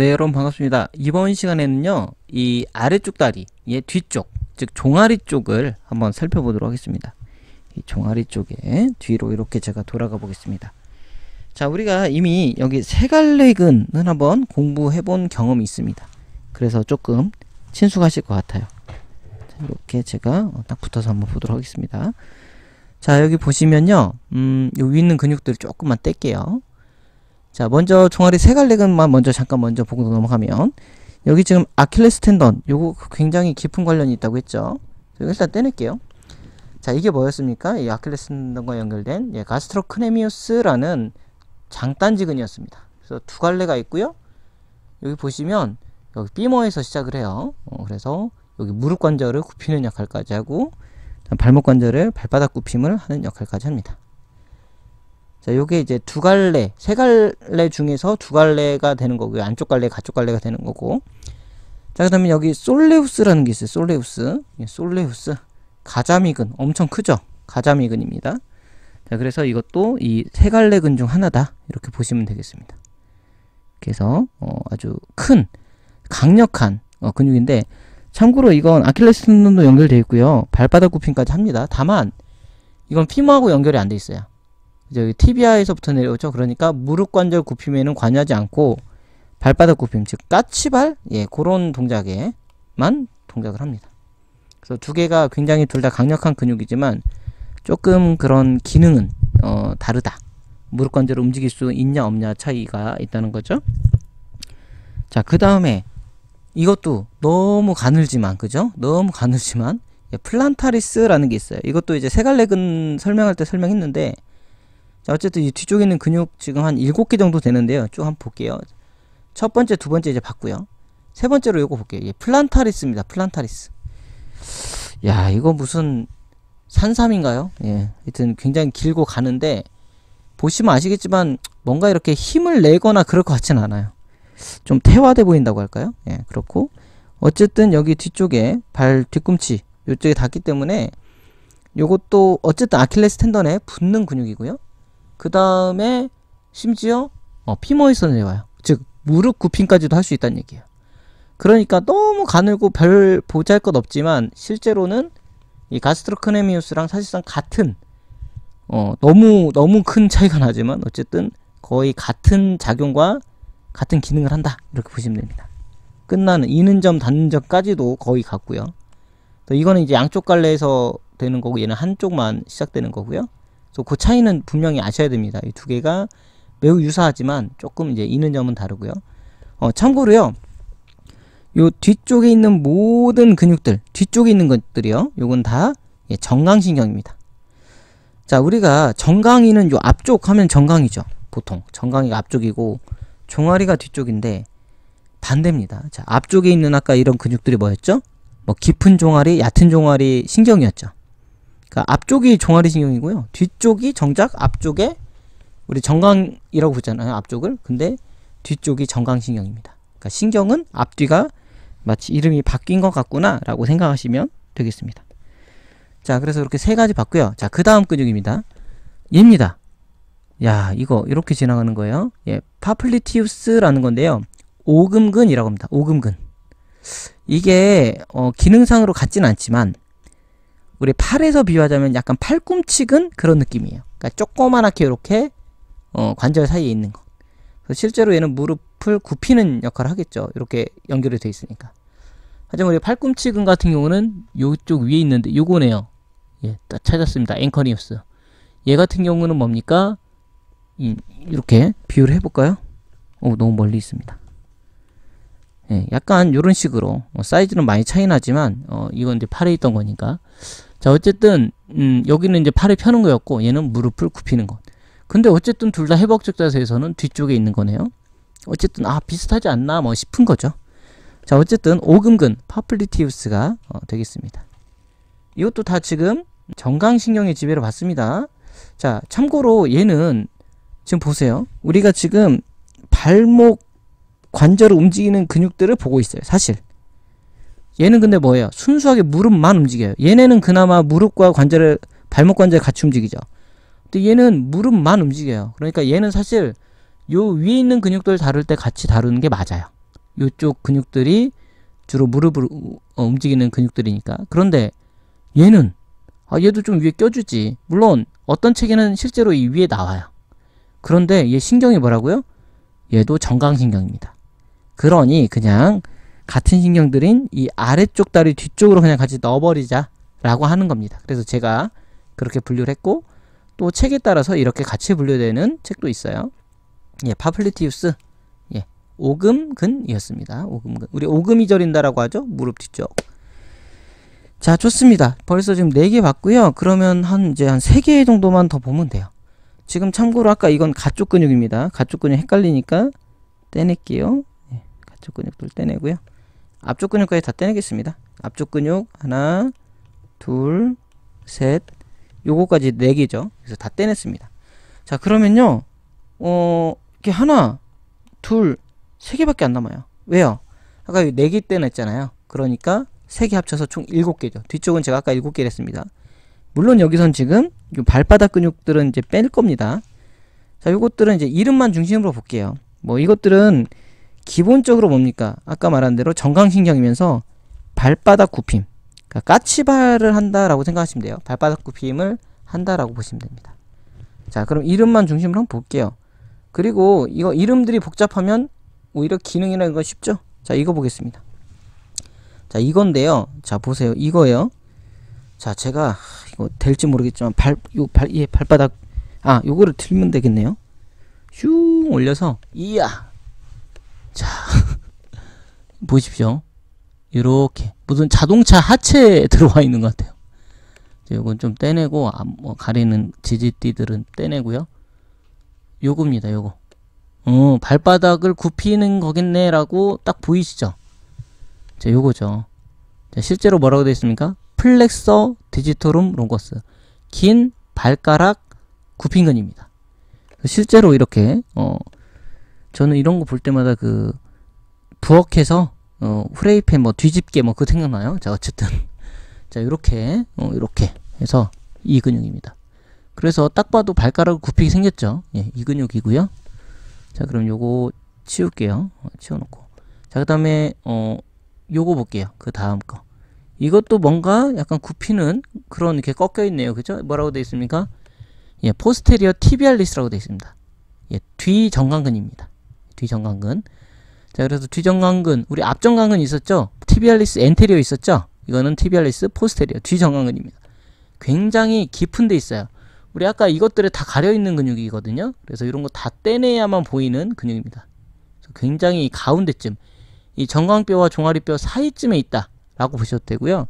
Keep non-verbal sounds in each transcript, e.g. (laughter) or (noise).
네 여러분 반갑습니다 이번 시간에는요 이 아래쪽 다리의 예, 뒤쪽 즉 종아리 쪽을 한번 살펴보도록 하겠습니다 이 종아리 쪽에 뒤로 이렇게 제가 돌아가 보겠습니다 자 우리가 이미 여기 세갈래근은 한번 공부해 본 경험이 있습니다 그래서 조금 친숙하실 것 같아요 자, 이렇게 제가 딱 붙어서 한번 보도록 하겠습니다 자 여기 보시면요 음, 여기 있는 근육들을 조금만 뗄게요 자, 먼저 종아리 세갈래근만 먼저 잠깐 먼저 보고 넘어가면 여기 지금 아킬레스 텐던 요거 굉장히 깊은 관련이 있다고 했죠. 일단 떼낼게요. 자, 이게 뭐였습니까? 이 아킬레스 텐던과 연결된 예, 가스트로크네미우스라는 장단지근이었습니다. 그래서 두 갈래가 있고요. 여기 보시면 여기 삐머에서 시작을 해요. 어, 그래서 여기 무릎 관절을 굽히는 역할까지 하고 발목 관절을 발바닥 굽힘을 하는 역할까지 합니다. 자, 요게 이제 두 갈래, 세 갈래 중에서 두 갈래가 되는 거고요. 안쪽 갈래, 가쪽 갈래가 되는 거고. 자, 그 다음에 여기 솔레우스라는 게 있어요. 솔레우스. 솔레우스. 가자미근. 엄청 크죠? 가자미근입니다. 자, 그래서 이것도 이 세 갈래근 중 하나다. 이렇게 보시면 되겠습니다. 그래서, 어, 아주 큰, 강력한 어, 근육인데, 참고로 이건 아킬레스눈도 연결되어 있고요. 발바닥 굽힘까지 합니다. 다만, 이건 피모하고 연결이 안 돼 있어요. 저제 티비아에서부터 내려오죠. 그러니까 무릎 관절 굽힘에는 관여하지 않고 발바닥 굽힘, 즉 까치발 예 그런 동작에만 동작을 합니다. 그래서 두 개가 굉장히 둘 다 강력한 근육이지만 조금 그런 기능은 어, 다르다. 무릎 관절을 움직일 수 있냐 없냐 차이가 있다는 거죠. 자, 그 다음에 이것도 너무 가늘지만, 그죠? 너무 가늘지만, 예, 플란타리스라는 게 있어요. 이것도 이제 세갈래근 설명할 때 설명했는데, 어쨌든 이 뒤쪽에 있는 근육 지금 한 7개 정도 되는데요. 쭉 한번 볼게요. 첫 번째, 두 번째 이제 봤고요. 세 번째로 이거 볼게요. 예, 플란타리스입니다. 플란타리스. 야, 이거 무슨 산삼인가요? 예. 하여튼 굉장히 길고 가는데 보시면 아시겠지만 뭔가 이렇게 힘을 내거나 그럴 것 같진 않아요. 좀 태화돼 보인다고 할까요? 예, 그렇고 어쨌든 여기 뒤쪽에 발 뒤꿈치 이쪽에 닿기 때문에 요것도 어쨌든 아킬레스 텐던에 붙는 근육이고요. 그 다음에 심지어 어, 피모이선을 와요. 즉 무릎 굽힘까지도 할 수 있다는 얘기예요. 그러니까 너무 가늘고 별 보잘것 없지만 실제로는 이 가스트로크네미우스랑 사실상 같은 어 너무 너무 큰 차이가 나지만 어쨌든 거의 같은 작용과 같은 기능을 한다 이렇게 보시면 됩니다. 끝나는 이는 점 닿는 점까지도 거의 같고요. 또 이거는 이제 양쪽 갈래에서 되는 거고 얘는 한쪽만 시작되는 거고요. 그래서 그 차이는 분명히 아셔야 됩니다. 이 두 개가 매우 유사하지만 조금 이제 있는 점은 다르고요. 어, 참고로요. 요 뒤쪽에 있는 모든 근육들, 뒤쪽에 있는 것들이요. 요건 다 예, 정강신경입니다. 자, 우리가 정강이는 요 앞쪽 하면 정강이죠. 보통 정강이가 앞쪽이고 종아리가 뒤쪽인데 반대입니다. 자, 앞쪽에 있는 아까 이런 근육들이 뭐였죠? 뭐 깊은 종아리, 얕은 종아리 신경이었죠. 그러니까 앞쪽이 종아리 신경이고요. 뒤쪽이 정작 앞쪽에 우리 정강이라고 보잖아요. 앞쪽을. 근데 뒤쪽이 정강신경입니다. 그러니까 신경은 앞뒤가 마치 이름이 바뀐 것 같구나라고 생각하시면 되겠습니다. 자, 그래서 이렇게 세 가지 봤고요. 자, 그 다음 근육입니다. 얘입니다. 야, 이거 이렇게 지나가는 거예요. 예, 파플리티우스라는 건데요. 오금근이라고 합니다. 오금근. 이게 어, 기능상으로 같진 않지만 우리 팔에서 비유하자면 약간 팔꿈치근 그런 느낌이에요. 그러니까 조그만하게 이렇게 어, 관절 사이에 있는 거. 실제로 얘는 무릎을 굽히는 역할을 하겠죠. 이렇게 연결이 돼 있으니까. 하지만 우리 팔꿈치근 같은 경우는 요쪽 위에 있는데 요거네요. 예, 딱 찾았습니다. 앵커 뉴스. 얘 같은 경우는 뭡니까? 음, 이렇게 비유를 해볼까요? 오, 너무 멀리 있습니다. 예, 약간 요런 식으로 어, 사이즈는 많이 차이 나지만 어, 이건 이제 팔에 있던 거니까 자, 어쨌든 음, 여기는 이제 팔을 펴는 거였고 얘는 무릎을 굽히는 것. 근데 어쨌든 둘 다회복적 자세에서는 뒤쪽에 있는 거네요. 어쨌든 아 비슷하지 않나 뭐 싶은 거죠. 자, 어쨌든 오금근 파플리티우스가 어, 되겠습니다. 이것도 다 지금 정강신경의 지배를 받습니다. 자, 참고로 얘는 지금 보세요. 우리가 지금 발목 관절을 움직이는 근육들을 보고 있어요. 사실. 얘는 근데 뭐예요? 순수하게 무릎만 움직여요. 얘네는 그나마 무릎과 관절을 발목 관절 같이 움직이죠. 근데 얘는 무릎만 움직여요. 그러니까 얘는 사실 요 위에 있는 근육들 다룰 때 같이 다루는 게 맞아요. 요쪽 근육들이 주로 무릎을 어, 움직이는 근육들이니까. 그런데 얘는 아 얘도 좀 위에 껴주지. 물론 어떤 책에는 실제로 이 위에 나와요. 그런데 얘 신경이 뭐라고요? 얘도 정강신경입니다. 그러니 그냥 같은 신경들인 이 아래쪽 다리 뒤쪽으로 그냥 같이 넣어버리자라고 하는 겁니다. 그래서 제가 그렇게 분류를 했고 또 책에 따라서 이렇게 같이 분류되는 책도 있어요. 예, 파플리티우스. 예, 오금근이었습니다. 오금근. 우리 오금이 저린다라고 하죠. 무릎 뒤쪽. 자, 좋습니다. 벌써 지금 4개 봤고요. 그러면 한 이제 한 3개 정도만 더 보면 돼요. 지금 참고로 아까 이건 가쪽 근육입니다. 가쪽 근육 헷갈리니까 떼낼게요. 예, 가쪽 근육도 떼내고요. 앞쪽 근육까지 다 떼내겠습니다. 앞쪽 근육 하나, 둘, 셋, 요거까지 네 개죠. 그래서 다 떼냈습니다. 자, 그러면요. 어, 이게 하나, 둘, 세 개밖에 안 남아요. 왜요? 아까 네 개 떼냈잖아요. 그러니까 세 개 합쳐서 총 일곱 개죠. 뒤쪽은 제가 아까 일곱 개를 했습니다. 물론 여기선 지금 발바닥 근육들은 이제 뺄 겁니다. 자, 요것들은 이제 이름만 중심으로 볼게요. 뭐 이것들은 기본적으로 뭡니까? 아까 말한 대로 정강신경이면서 발바닥 굽힘. 그러니까 까치발을 한다라고 생각하시면 돼요. 발바닥 굽힘을 한다라고 보시면 됩니다. 자, 그럼 이름만 중심으로 한번 볼게요. 그리고 이거 이름들이 복잡하면 오히려 기능이나 이거 쉽죠? 자, 이거 보겠습니다. 자, 이건데요. 자, 보세요. 이거예요. 자, 제가 이거 될지 모르겠지만 발, 요 발, 예, 발바닥 아, 요거를 틀면 되겠네요. 슝 올려서 이야 자, (laughs) 보십시오. 이렇게 무슨 자동차 하체에 (laughs) 들어와 있는 것 같아요. 요건좀 떼내고 아, 뭐 가리는 지지띠들은 떼내고요. 요겁니다. 요거. 어, 발바닥을 굽히는 거겠네라고 딱 보이시죠? 자, 요거죠. 자, 실제로 뭐라고 되어 있습니까? 플렉서 디지토룸 롱거스. 긴 발가락 굽힌 건입니다 실제로 이렇게 어, 저는 이런 거 볼 때마다 그 부엌에서 어, 후레이팬 뭐 뒤집게 뭐 그 생각나요? 자 어쨌든 (laughs) 자 이렇게 어, 이렇게 해서 이 근육입니다. 그래서 딱 봐도 발가락 을굽히게 생겼죠? 예, 이 근육이고요. 자 그럼 요거 치울게요. 어, 치워놓고 자그 다음에 어 요거 볼게요. 그 다음 거 이것도 뭔가 약간 굽히는 그런 이렇게 꺾여 있네요. 그죠? 뭐라고 되어 있습니까? 예, 포스테리어 티비알리스라고 되어 있습니다. 예, 뒤 정강근입니다. 뒤정강근. 자, 그래서 뒤정강근, 우리 앞정강근 있었죠? 티비알리스 엔테리어 있었죠? 이거는 티비알리스 포스테리어, 뒤정강근입니다. 굉장히 깊은 데 있어요. 우리 아까 이것들에 다 가려 있는 근육이거든요. 그래서 이런 거 다 떼내야만 보이는 근육입니다. 굉장히 가운데쯤, 이 정강뼈와 종아리뼈 사이쯤에 있다라고 보셔도 되고요.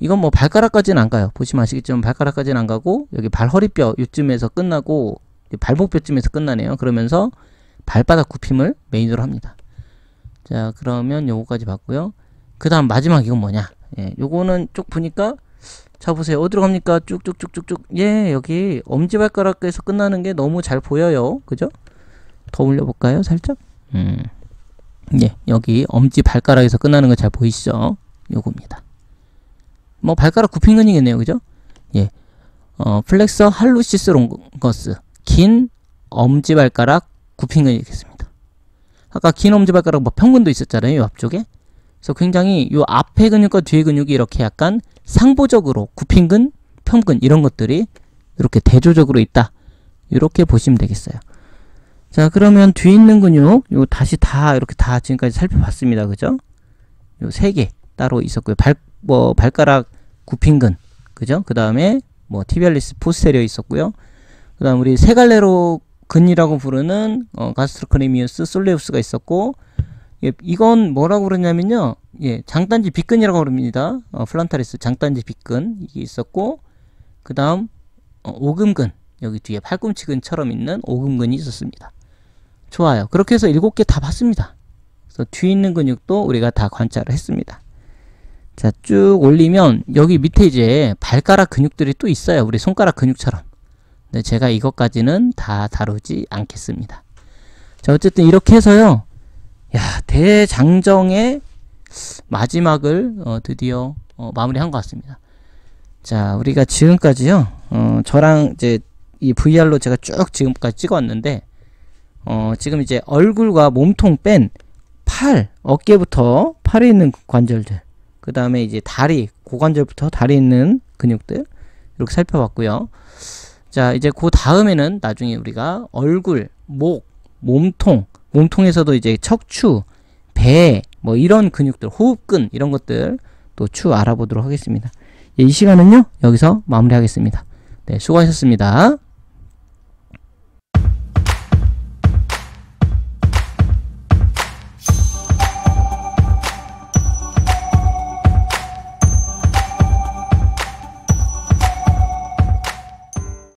이건 뭐 발가락까지는 안 가요. 보시면 아시겠지만 발가락까지는 안 가고 여기 발허리뼈 요쯤에서 끝나고 발목뼈쯤에서 끝나네요. 그러면서 발바닥 굽힘을 메인으로 합니다. 자 그러면 요거까지 봤고요. 그 다음 마지막 이건 뭐냐 예, 요거는 쭉 보니까 자 보세요 어디로 갑니까 쭉쭉쭉쭉쭉 예 여기 엄지발가락에서 끝나는 게 너무 잘 보여요 그죠 더 올려볼까요 살짝 음. 예 여기 엄지발가락에서 끝나는 거 잘 보이시죠 요겁니다 뭐 발가락 굽힌 근이겠네요 그죠 예 어, 플렉서 할루시스 롱거스 긴 엄지발가락 굽힌 거겠습니다. 아까 긴 엄지발가락 뭐 평근도 있었잖아요. 이 앞쪽에. 그래서 굉장히 이 앞에 근육과 뒤에 근육이 이렇게 약간 상보적으로 굽힌근, 평근 이런 것들이 이렇게 대조적으로 있다. 이렇게 보시면 되겠어요. 자 그러면 뒤에 있는 근육 요 다시 다 이렇게 다 지금까지 살펴봤습니다. 그죠? 요 세 개 따로 있었고요. 발, 뭐 발가락 굽힌근 그죠? 그 다음에 뭐티비리스 포스테리어 있었고요. 그 다음 우리 세 갈래로 근이라고 부르는 어, 가스트로크레미우스 솔레우스가 있었고 예, 이건 뭐라고 그러냐면요 예, 장단지 빗근이라고 부릅니다 어, 플란타리스 장단지 빗근 이게 있었고 그 다음 어, 오금근 여기 뒤에 팔꿈치근처럼 있는 오금근이 있었습니다 좋아요 그렇게 해서 일곱 개 다 봤습니다 그래서 뒤에 있는 근육도 우리가 다 관찰을 했습니다 자쭉 올리면 여기 밑에 이제 발가락 근육들이 또 있어요 우리 손가락 근육처럼 근 네, 제가 이것까지는 다 다루지 않겠습니다. 자, 어쨌든 이렇게 해서요. 야, 대장정의 마지막을 어, 드디어 어, 마무리한 것 같습니다. 자, 우리가 지금까지요. 어, 저랑 이제 이 VR로 제가 쭉 지금까지 찍었는데 어, 지금 이제 얼굴과 몸통 뺀 팔, 어깨부터 팔에 있는 관절들, 그 다음에 이제 다리, 고관절부터 다리 있는 근육들 이렇게 살펴봤고요. 자, 이제 그 다음에는 나중에 우리가 얼굴, 목, 몸통, 몸통에서도 이제 척추, 배, 뭐 이런 근육들, 호흡근 이런 것들 또 추 알아보도록 하겠습니다. 예, 이 시간은요, 여기서 마무리하겠습니다. 네, 수고하셨습니다.